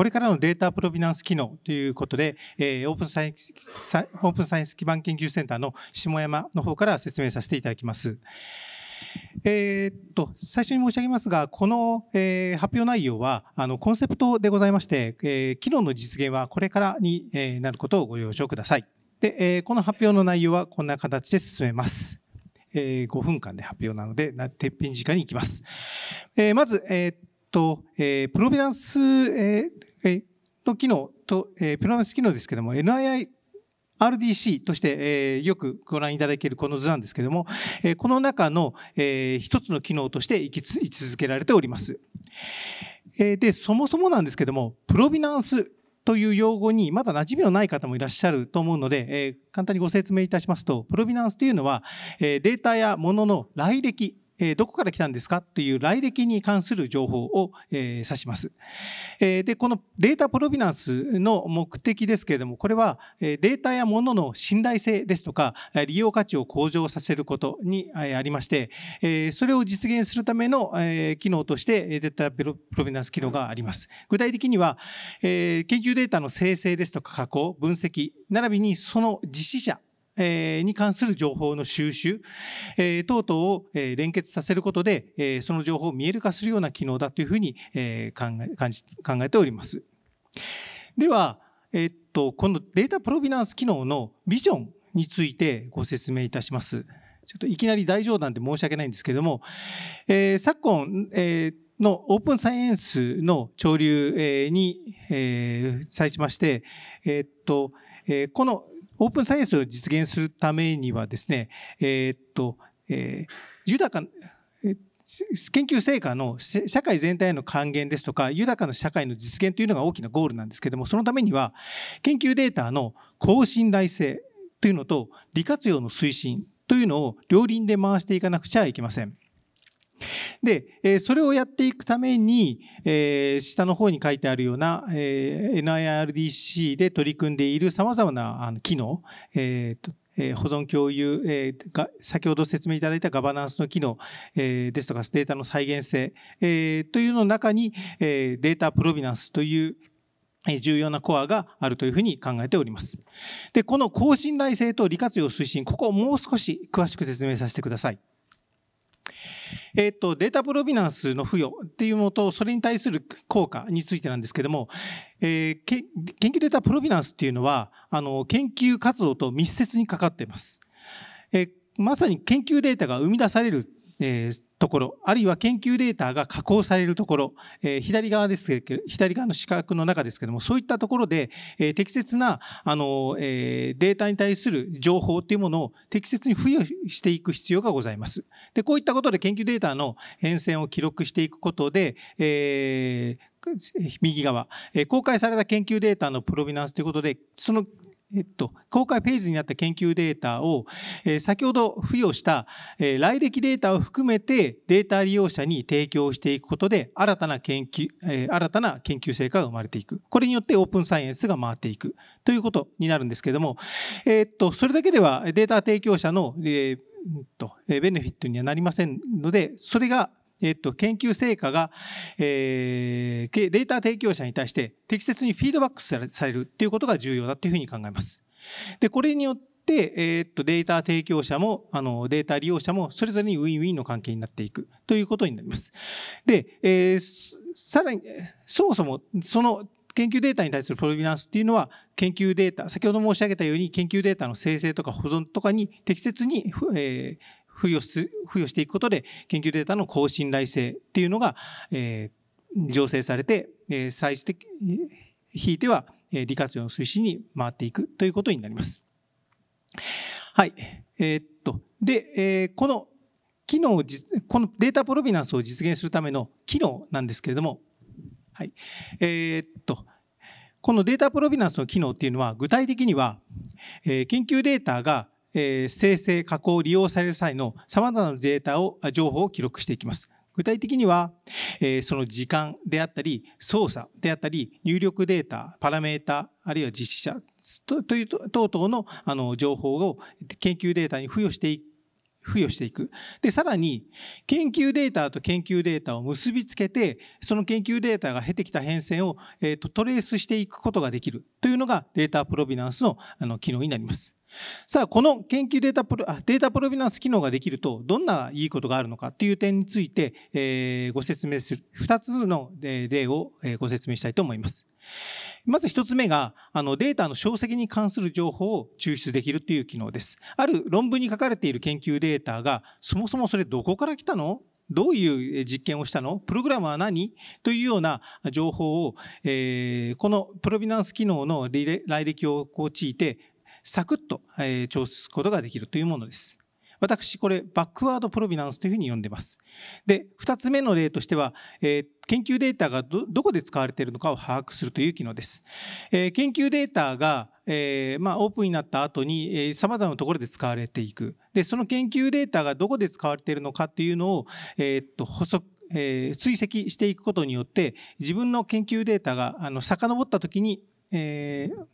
これからのデータプロビナンス機能ということで、えー、オープンサイエンス、オープンサイエンス基盤研究センターの下山の方から説明させていただきます。えー、っと最初に申し上げますが、この、えー、発表内容はあのコンセプトでございまして、えー、機能の実現はこれからに、えー、なることをご了承ください。で、えー、この発表の内容はこんな形で進めます。えー、5分間で発表なので、てっぺん時間に行きます。えー、まず、えー、っと、えー、プロビナンス、えー、の機能と、えー、プロミス機能ですけども、NII RDC として、えー、よくご覧いただけるこの図なんですけども、えー、この中の、えー、一つの機能として位置づけられております。えー、で、そもそもなんですけども、プロビナンスという用語にまだ馴染みのない方もいらっしゃると思うので、えー、簡単にご説明いたしますと、プロビナンスというのは、えー、データや物の来歴えどこから来たんですかという来歴に関する情報を、え指します、えでこのデータプロビナンスの目的ですけれどもこれはデータや物の信頼性ですとか利用価値を向上させることにありまして、えそれを実現するための、え機能としてデータプロビナンス機能があります具体的には、え研究データの生成ですとか加工分析並びにその実施者に関する情報の収集等々を連結させることでその情報を見える化するような機能だというふうに考え考えております。では、えっと、このデータプロビナンス機能のビジョンについてご説明いたします。ちょっといきなり大冗談で申し訳ないんですけども、えー、昨今、えーのオープンサイエンスの潮流に、えー、際しまして、えー、っと、えー、このオープンサイエンスを実現するためにはですね、えー、っと、えー、豊か、研究成果の社会全体への還元ですとか豊かな社会の実現というのが大きなゴールなんですけどもそのためには研究データの高信頼性というのと利活用の推進というのを両輪で回していかなくちゃいけません。で、えそれをやっていくために、え下の方に書いてあるような、え NIRDC で取り組んでいる様々なあの機能、えーと保存共有、えが先ほど説明いただいたガバナンスの機能、えですとかデータの再現性、えというの中に、えデータプロビナンスという重要なコアがあるというふうに考えております。で、この高信頼性と利活用推進、ここをもう少し詳しく説明させてください。えっ、と、データプロビナンスの付与っていうのと、それに対する効果についてなんですけども、えー、研究データプロビナンスっていうのは、あの、研究活動と密接にかかっています。えー、まさに研究データが生み出される、えー、ところ、あるいは研究データが加工されるところ、えー、左側ですけど、左側の四角の中ですけども、そういったところで、えー、適切な、あの、えー、データに対する情報というものを適切に付与していく必要がございます。で、こういったことで研究データの変遷を記録していくことで、えー右側、公開された研究データのプロビナンスということで、そのえっと、公開ページになった研究データを、えー、先ほど付与した、えー、来歴データを含めてデータ利用者に提供していくことで新たな研究、えー、新たな研究成果が生まれていく。これによってオープンサイエンスが回っていくということになるんですけども、えー、っと、それだけではデータ提供者の、えーとベネフィットにはなりませんので、それがえっと、研究成果が、えー、データ提供者に対して適切にフィードバックされるっていうことが重要だというふうに考えます。で、これによって、えー、っと、データ提供者も、あの、データ利用者も、それぞれにウィンウィンの関係になっていくということになります。で、えー、さらに、そもそも、その研究データに対するプロビナンスっていうのは、研究データ、先ほど申し上げたように、研究データの生成とか保存とかに適切に、えー、付与付与していくことで研究データの高信頼性っていうのが、えー、醸成されて、えー、最終的ひいては利活用の推進に回っていくということになります。はい。えー、っと、で、えー、この機能このデータプロビナンスを実現するための機能なんですけれども、はい。えー、っと、このデータプロビナンスの機能っていうのは具体的には、えー、研究データがえ生成、加工、利用される際の様々なデータを、情報を記録していきます。具体的には、えその時間であったり、操作であったり、入力データ、パラメータ、あるいは実施者という等々のあの情報を研究データに付与していく。付与していく。で、さらに、研究データと研究データを結びつけて、その研究データが経てきた変遷を、えーとトレースしていくことができるというのがデータプロビナンスのあの機能になります。さあ、この研究データプロ、データプロビナンス機能ができると、どんないいことがあるのかっていう点について、えご説明する、二つの例をご説明したいと思います。まず一つ目が、あの、データの証跡に関する情報を抽出できるという機能です。ある論文に書かれている研究データが、そもそもそれどこから来たのどういう実験をしたのプログラムは何というような情報を、えー、このプロビナンス機能の来歴を用いてサクッと、調節することができるというものです。私、これ、バックワードプロビナンスというふうに呼んでます。で、2つ目の例としては、えー、研究データがどこで使われているのかを把握するという機能です。えー、研究データが、えー、まあ、オープンになった後に、えー、様々なところで使われていく。で、その研究データがどこで使われているのかというのを、えー、っと、補足、え追跡していくことによって、自分の研究データが、あの、遡った時に、えー、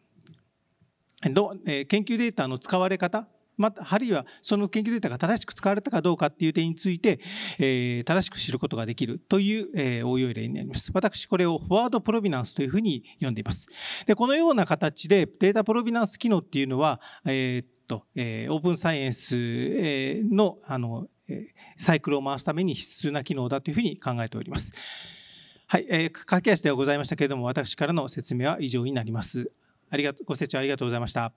どえ研究データの使われ方また、あるいはその研究データが正しく使われたかどうかっていう点について、えー、正しく知ることができるという、えー、応用例になります。私、これをフォワードプロビナンスというふうに呼んでいます。で、このような形でデータプロビナンス機能っていうのは、えー、っと、えー、オープンサイエンスの、あの、サイクルを回すために必須な機能だというふうに考えております。はい、えー、駆け足ではございましたけれども、私からの説明は以上になります。ありがとご清聴ありがとうございました。